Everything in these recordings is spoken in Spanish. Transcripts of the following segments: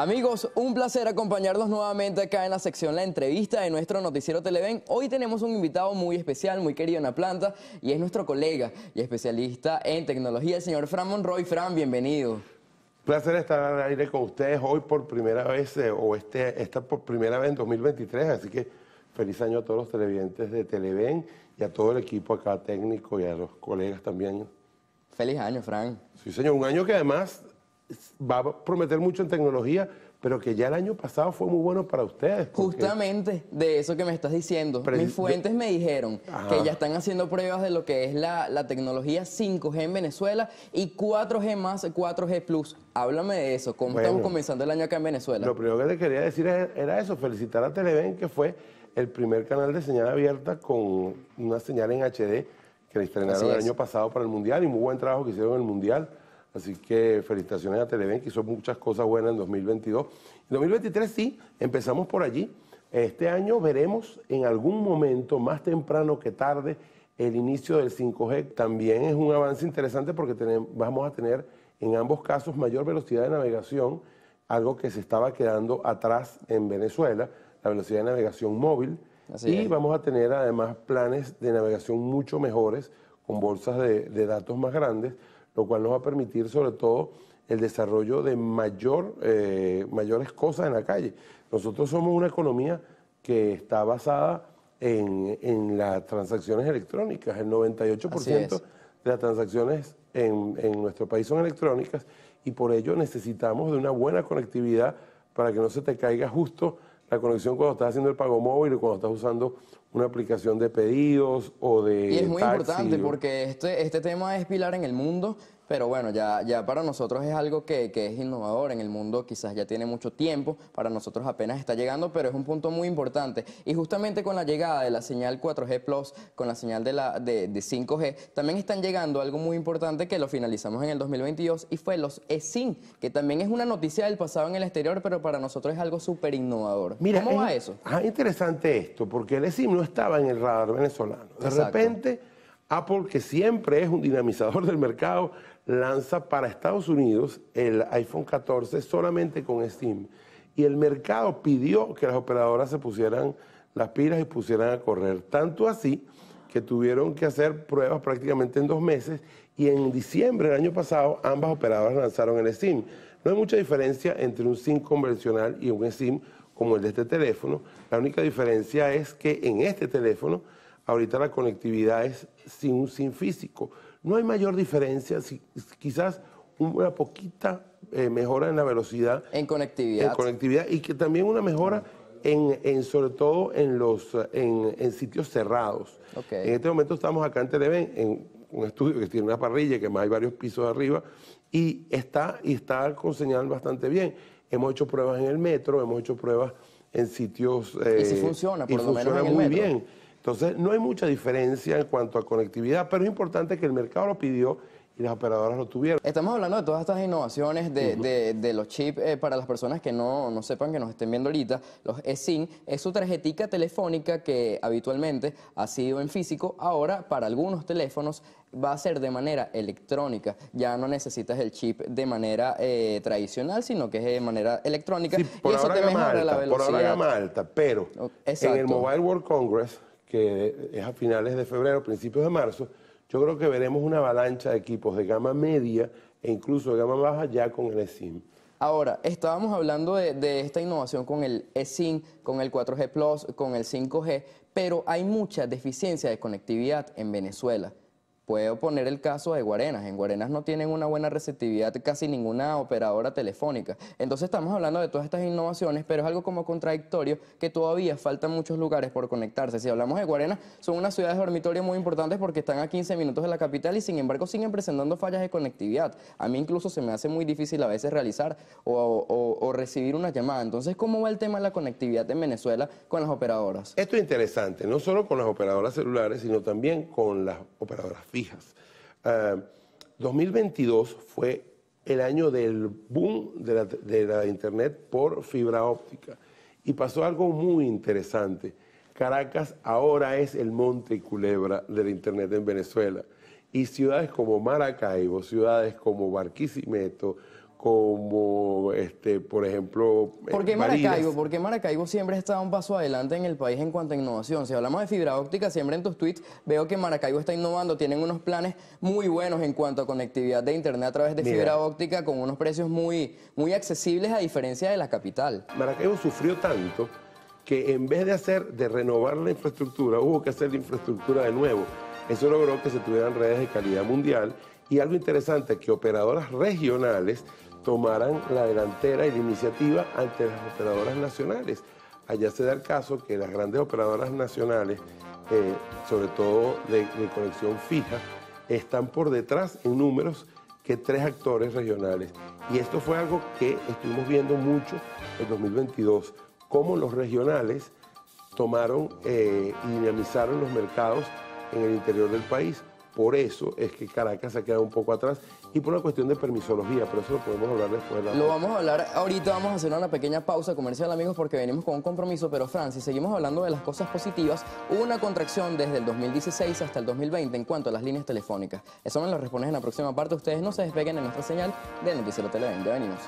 Amigos, un placer acompañarlos nuevamente acá en la sección La Entrevista de nuestro noticiero Televen. Hoy tenemos un invitado muy especial, muy querido en la planta, y es nuestro colega y especialista en tecnología, el señor Fran Monroy. Fran, bienvenido. Placer estar al aire con ustedes hoy por primera vez, eh, o este, esta por primera vez en 2023, así que feliz año a todos los televidentes de Televen y a todo el equipo acá técnico y a los colegas también. Feliz año, Fran. Sí, señor, un año que además va a prometer mucho en tecnología, pero que ya el año pasado fue muy bueno para ustedes. Justamente de eso que me estás diciendo. Mis fuentes me dijeron que ya están haciendo pruebas de lo que es la, tecnología 5G en Venezuela y 4G más 4G Plus. Háblame de eso, cómo estamos comenzando el año acá en Venezuela. Lo primero que te quería decir era eso, felicitar a Televen que fue el primer canal de señal abierta con una señal en HD que estrenaron el año pasado para el Mundial y muy buen trabajo que hicieron en el Mundial. Así que felicitaciones a Televen, que hizo muchas cosas buenas en 2022. En 2023 sí, empezamos por allí. Este año veremos en algún momento, más temprano que tarde, el inicio del 5G. También es un avance interesante porque vamos a tener en ambos casos mayor velocidad de navegación, algo que se estaba quedando atrás en Venezuela, la velocidad de navegación móvil. y vamos a tener además planes de navegación mucho mejores, con bolsas de datos más grandes lo cual nos va a permitir sobre todo el desarrollo de mayor, eh, mayores cosas en la calle. Nosotros somos una economía que está basada en, las transacciones electrónicas. El 98% de las transacciones en, en nuestro país son electrónicas y por ello necesitamos de una buena conectividad para que no se te caiga justo la conexión cuando estás haciendo el pago móvil o cuando estás usando una aplicación de pedidos o de. Y es muy importante porque este, este tema es pilar en el mundo pero bueno, ya, ya para nosotros es algo que, es innovador, en el mundo quizás ya tiene mucho tiempo, para nosotros apenas está llegando, pero es un punto muy importante. Y justamente con la llegada de la señal 4G Plus, con la señal de, la, de, 5G, también están llegando algo muy importante que lo finalizamos en el 2022 y fue los eSIM, que también es una noticia del pasado en el exterior, pero para nosotros es algo súper innovador. Mira, ¿Cómo va eso? Ah, interesante esto, porque el eSIM no estaba en el radar venezolano. De repente Apple, que siempre es un dinamizador del mercado, lanza para Estados Unidos el iPhone 14 solamente con Steam. Y el mercado pidió que las operadoras se pusieran las pilas y pusieran a correr. Tanto así que tuvieron que hacer pruebas prácticamente en dos meses y en diciembre del año pasado ambas operadoras lanzaron el Steam. No hay mucha diferencia entre un SIM convencional y un SIM como el de este teléfono. La única diferencia es que en este teléfono ahorita la conectividad es sin, sin físico. No hay mayor diferencia, quizás una poquita eh, mejora en la velocidad. En conectividad. En conectividad y que también una mejora en, sobre todo en los en, sitios cerrados. En este momento estamos acá en Televen, en un estudio que tiene una parrilla, que más hay varios pisos arriba, y está, y está con señal bastante bien. Hemos hecho pruebas en el metro, hemos hecho pruebas en sitios... Eh, y funciona, por lo menos muy bien. Entonces, no hay mucha diferencia en cuanto a conectividad, pero es importante que el mercado lo pidió y las operadoras lo tuvieron. Estamos hablando de todas estas innovaciones de, los chips eh, para las personas que no, sepan, que nos estén viendo ahorita. Los eSIM es su tarjetica telefónica que habitualmente ha sido en físico, ahora para algunos teléfonos va a ser de manera electrónica. Ya no necesitas el chip de manera eh, tradicional, sino que es de manera electrónica. por y eso te mejora la velocidad. Por ahora pero en el Mobile World Congress que es a finales de febrero, principios de marzo, yo creo que veremos una avalancha de equipos de gama media e incluso de gama baja ya con el eSIM. Ahora, estábamos hablando de, esta innovación con el eSIM, con el 4G Plus, con el 5G, pero hay mucha deficiencia de conectividad en Venezuela. Puedo poner el caso de Guarenas. En Guarenas no tienen una buena receptividad casi ninguna operadora telefónica. Entonces estamos hablando de todas estas innovaciones, pero es algo como contradictorio que todavía faltan muchos lugares por conectarse. Si hablamos de Guarenas, son unas ciudades dormitorio muy importantes porque están a 15 minutos de la capital y sin embargo siguen presentando fallas de conectividad. A mí incluso se me hace muy difícil a veces realizar o, o recibir una llamada. Entonces, ¿cómo va el tema de la conectividad en Venezuela con las operadoras? Esto es interesante, no solo con las operadoras celulares, sino también con las operadoras físicas fijas. 2022 eh, fue el año del boom de la, de la, Internet por fibra óptica y pasó algo muy interesante. Caracas ahora es el monte y culebra de la Internet en Venezuela y ciudades como Maracaibo, ciudades como Barquisimeto, como este, por ejemplo. Eh, ¿Por qué Maracaibo? Porque Maracaibo siempre ha estado un paso adelante en el país en cuanto a innovación. Si hablamos de fibra óptica, siempre en tus tweets veo que Maracaibo está innovando, tienen unos planes muy buenos en cuanto a conectividad de internet a través de fibra óptica con unos precios muy, muy accesibles a diferencia de la capital. Maracaibo sufrió tanto que en vez de hacer, de renovar la infraestructura, hubo que hacer la infraestructura de nuevo. Eso logró que se tuvieran redes de calidad mundial y algo interesante que operadoras regionales tomaran la delantera y la iniciativa ante las operadoras nacionales. Allá se da el caso que las grandes operadoras nacionales, eh, sobre todo de, conexión fija, están por detrás en números que tres actores regionales. Y esto fue algo que estuvimos viendo mucho en 2022, cómo los regionales tomaron eh, y dinamizaron los mercados en el interior del país. Por eso es que Caracas se ha quedado un poco atrás y por una cuestión de permisología, pero eso lo podemos hablar después. De la lo vamos a hablar ahorita, vamos a hacer una pequeña pausa comercial, amigos, porque venimos con un compromiso, pero Francis, seguimos hablando de las cosas positivas, una contracción desde el 2016 hasta el 2020 en cuanto a las líneas telefónicas. Eso me lo respondes en la próxima parte. Ustedes no se despeguen en nuestra señal de Noticiero Televen. venimos.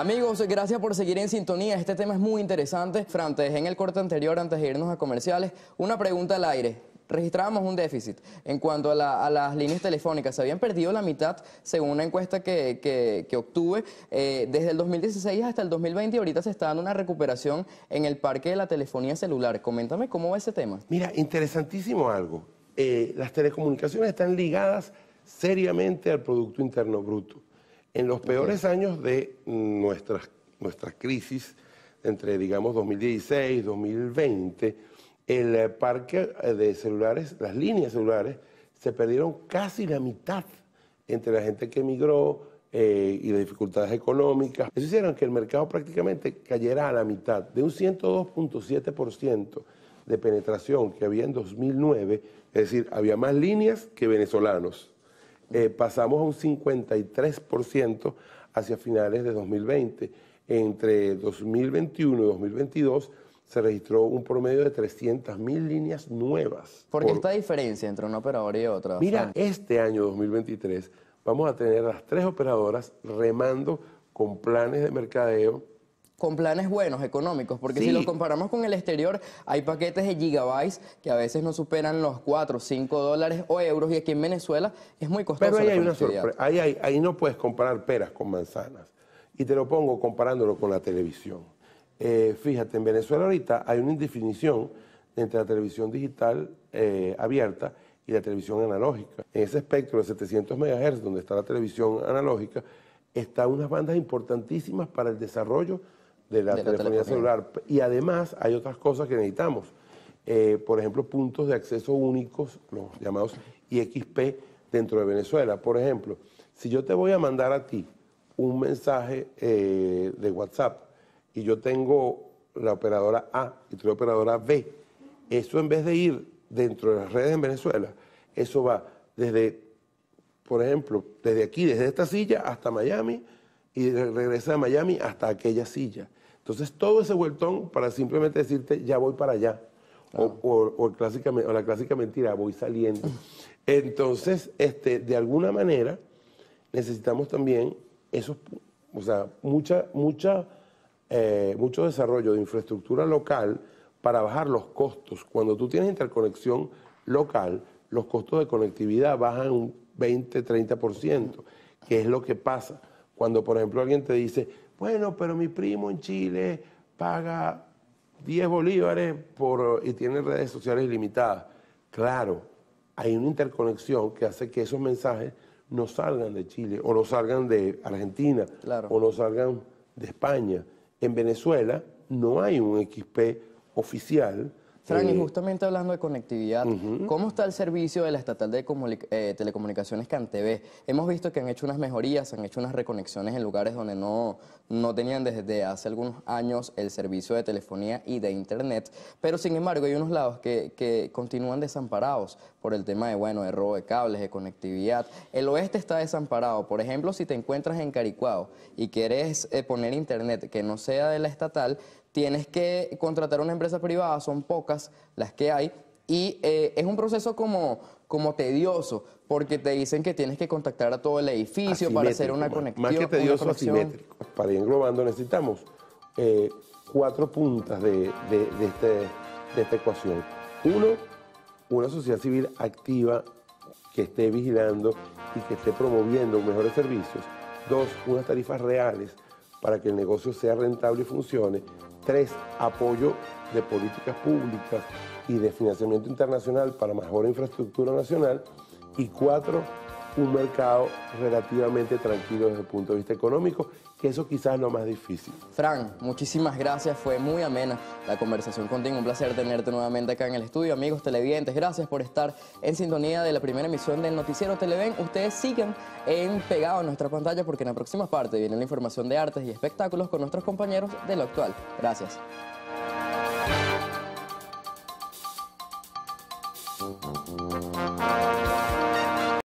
Amigos, gracias por seguir en sintonía. Este tema es muy interesante. Fran, en el corte anterior, antes de irnos a comerciales, una pregunta al aire. Registrábamos un déficit en cuanto a, las líneas telefónicas. Se habían perdido la mitad, según una encuesta que, obtuve, eh, desde el 2016 hasta el 2020. Ahorita se está dando una recuperación en el parque de la telefonía celular. Coméntame cómo va ese tema. Mira, interesantísimo algo. Eh, las telecomunicaciones están ligadas seriamente al Producto Interno Bruto. En los peores años de nuestras crisis, entre, digamos, 2016 2020, el eh, parque eh, de celulares, las líneas celulares, se perdieron casi la mitad entre la gente que emigró eh, y las dificultades económicas. Eso hicieron que el mercado prácticamente cayera a la mitad, de un 102.7% de penetración que había en 2009, es decir, había más líneas que venezolanos. Eh, pasamos a un 53% hacia finales de 2020. Entre 2021 y 2022 se registró un promedio de 300.000 líneas nuevas. ¿Por qué esta diferencia entre una operadora y otra? Mira, este año 2023 vamos a tener las tres operadoras remando con planes de mercadeo con planes buenos, económicos, porque si lo comparamos con el exterior, hay paquetes de gigabytes que a veces no superan los 4, 5 dólares o euros, y aquí en Venezuela es muy costoso. Pero ahí hay una sorpresa, ahí, no puedes comparar peras con manzanas, y te lo pongo comparándolo con la televisión. Eh, fíjate, en Venezuela ahorita hay una indefinición entre la televisión digital eh, abierta y la televisión analógica. En ese espectro de 700 MHz, donde está la televisión analógica, están unas bandas importantísimas para el desarrollo de la, telefonía, celular. Y además hay otras cosas que necesitamos. Eh, por ejemplo, puntos de acceso únicos, los llamados IXP, dentro de Venezuela. Por ejemplo, si yo te voy a mandar a ti un mensaje eh, de WhatsApp y yo tengo la operadora A y tú la operadora B, eso en vez de ir dentro de las redes en Venezuela, eso va desde, por ejemplo, desde aquí, desde esta silla hasta Miami, y regresa a Miami hasta aquella silla. Entonces, todo ese vueltón para simplemente decirte, ya voy para allá. O, o, la clásica mentira, voy saliendo. Entonces, este, de alguna manera, necesitamos también esos, o sea, mucha, mucha, eh, mucho desarrollo de infraestructura local para bajar los costos. Cuando tú tienes interconexión local, los costos de conectividad bajan un 20, 30%, que es lo que pasa. Cuando, por ejemplo, alguien te dice, bueno, pero mi primo en Chile paga 10 bolívares por, y tiene redes sociales ilimitadas. Claro, hay una interconexión que hace que esos mensajes no salgan de Chile o no salgan de Argentina o no salgan de España. En Venezuela no hay un XP oficial Fran, y eh, justamente hablando de conectividad, ¿cómo está el servicio de la estatal de eh, telecomunicaciones CanTV? Hemos visto que han hecho unas mejorías, han hecho unas reconexiones en lugares donde no, no tenían desde hace algunos años el servicio de telefonía y de internet, pero sin embargo hay unos lados que, continúan desamparados por el tema de, bueno, de robo de cables, de conectividad. El oeste está desamparado. Por ejemplo, si te encuentras en Caricuao y quieres eh, poner internet que no sea de la estatal, tienes que contratar una empresa privada, son pocas las que hay, y eh, es un proceso como, como tedioso, porque te dicen que tienes que contactar a todo el edificio para hacer una conexión. Más que tedioso, asimétrico. Para ir englobando, necesitamos eh, cuatro puntas de, de, este, de esta ecuación. Uno, una sociedad civil activa que esté vigilando y que esté promoviendo mejores servicios. Dos, unas tarifas reales para que el negocio sea rentable y funcione. Tres, apoyo de políticas públicas y de financiamiento internacional para mejor infraestructura nacional. Y cuatro, un mercado relativamente tranquilo desde el punto de vista económico, que eso quizás es lo más difícil. Fran, muchísimas gracias, fue muy amena la conversación contigo, un placer tenerte nuevamente acá en el estudio. Amigos televidentes, gracias por estar en sintonía de la primera emisión del Noticiero Televen. Ustedes siguen en pegado a nuestra pantalla porque en la próxima parte viene la información de artes y espectáculos con nuestros compañeros de lo actual. Gracias.